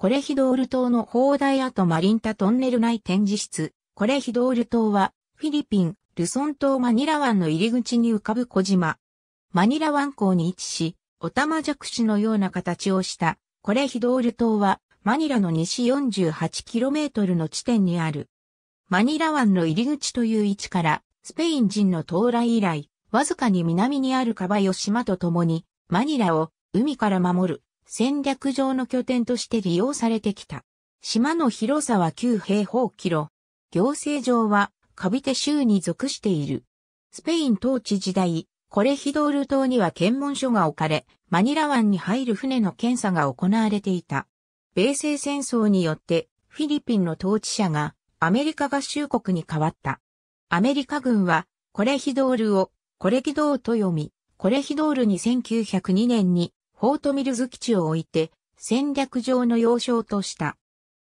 コレヒドール島の砲台跡マリンタトンネル内展示室。コレヒドール島は、フィリピン、ルソン島マニラ湾の入り口に浮かぶ小島。マニラ湾港に位置し、オタマジャクシのような形をした、コレヒドール島は、マニラの西 48km の地点にある。マニラ湾の入り口という位置から、スペイン人の到来以来、わずかに南にあるカバヨ島と共に、マニラを海から守る戦略上の拠点として利用されてきた。島の広さは9平方キロ。行政上はカビテ州に属している。スペイン統治時代、コレヒドール島には検問所が置かれ、マニラ湾に入る船の検査が行われていた。米西戦争によってフィリピンの統治者がアメリカ合衆国に変わった。アメリカ軍はコレヒドールをコレギドーと読み、コレヒドールに1902年にフォートミルズ基地を置いて戦略上の要衝とした。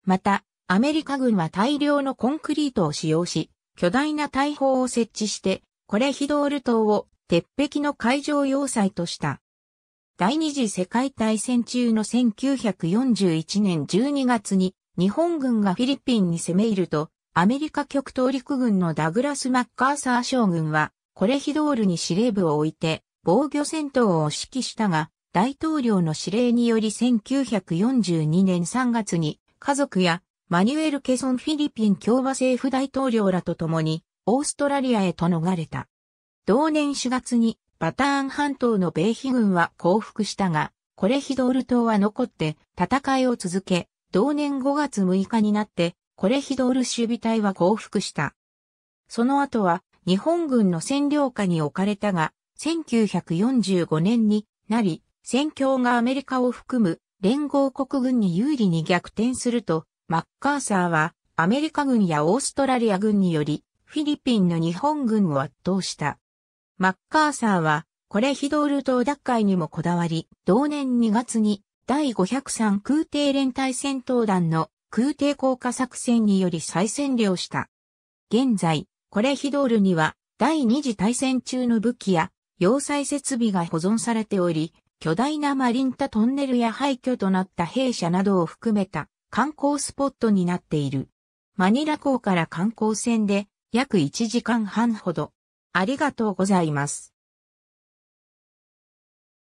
また、アメリカ軍は大量のコンクリートを使用し、巨大な大砲を設置して、コレヒドール島を鉄壁の海上要塞とした。第二次世界大戦中の1941年12月に日本軍がフィリピンに攻め入ると、アメリカ極東陸軍のダグラス・マッカーサー将軍はコレヒドールに司令部を置いて防御戦闘を指揮したが、大統領の指令により1942年3月に家族やマニュエル・ケソンフィリピン共和政府大統領らと共にオーストラリアへと逃れた。同年4月にバターン半島の米比軍は降伏したが、コレヒドール島は残って戦いを続け、同年5月6日になってコレヒドール守備隊は降伏した。その後は日本軍の占領下に置かれたが、1945年になり、戦況がアメリカを含む連合国軍に有利に逆転すると、マッカーサーはアメリカ軍やオーストラリア軍によりフィリピンの日本軍を圧倒した。マッカーサーはコレヒドール島奪回にもこだわり、同年2月に第503空挺連隊戦闘団の空挺降下作戦により再占領した。現在、コレヒドールには第二次大戦中の武器や要塞設備が保存されており、巨大なマリンタトンネルや廃墟となった兵舎などを含めた観光スポットになっている。マニラ港から観光船で約1時間半ほど。ありがとうございます。